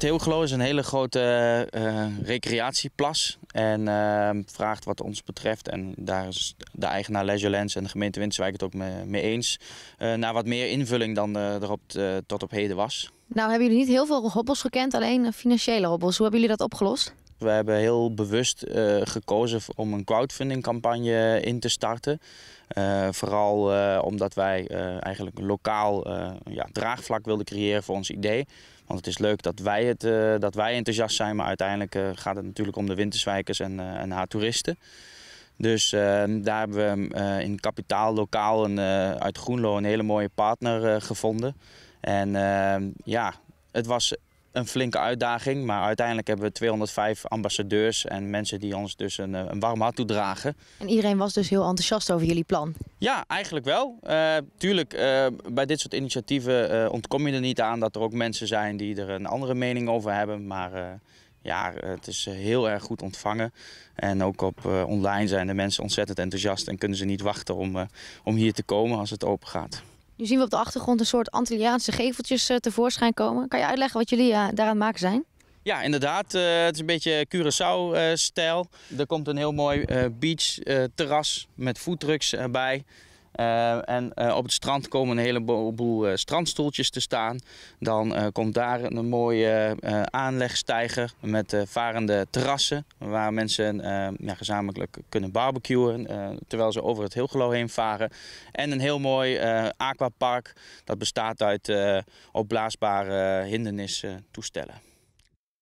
Teelgelo is een hele grote eh, eh, recreatieplas. En ehm, vraagt wat ons betreft, en daar is de eigenaar Leisurelands en de gemeente Winterswijk het ook mee, mee eens, uh, naar wat meer invulling dan er op, tot op heden was. Nou hebben jullie niet heel veel hobbels gekend, alleen financiële hobbels. Hoe hebben jullie dat opgelost? We hebben heel bewust eh, gekozen om een crowdfunding campagne in te starten. Eh, vooral eh, omdat wij eigenlijk lokaal ja, draagvlak wilden creëren voor ons idee. Want het is leuk dat wij, het, dat wij enthousiast zijn, maar uiteindelijk gaat het natuurlijk om de winterswijkers en, en haar toeristen. Dus ehm, daar hebben we ehm, in kapitaal lokaal een, uit Groenlo een hele mooie partner gevonden. En ehm, ja, het was een flinke uitdaging. Maar uiteindelijk hebben we 205 ambassadeurs en mensen die ons dus een, eh, een warm hart toedragen. En iedereen was dus heel enthousiast over jullie plan? Ja, eigenlijk wel. Eh, tuurlijk, eh, bij dit soort initiatieven ontkom je er niet aan dat er ook mensen zijn die er een andere mening over hebben. Maar ja, het is heel erg goed ontvangen. En ook op online zijn de mensen ontzettend enthousiast en kunnen ze niet wachten om, om hier te komen als het open gaat. Nu zien we op de achtergrond een soort Antilliaanse geveltjes eh, tevoorschijn komen. Kan je uitleggen wat jullie eh, het maken zijn? Ja, inderdaad. Eh, het is een beetje Curaçao-stijl. er komt een heel mooi beachterras beach-terras met foodtrucks erbij. Eh, en eh, op het strand komen een heleboel eh, strandstoeltjes te staan. Dan komt daar een mooie aanlegstijger met varende terrassen. Waar mensen ja, gezamenlijk kunnen barbecuen terwijl ze over het Hilgelo heen varen. En een heel mooi aquapark dat bestaat uit opblaasbare hindernistoestellen.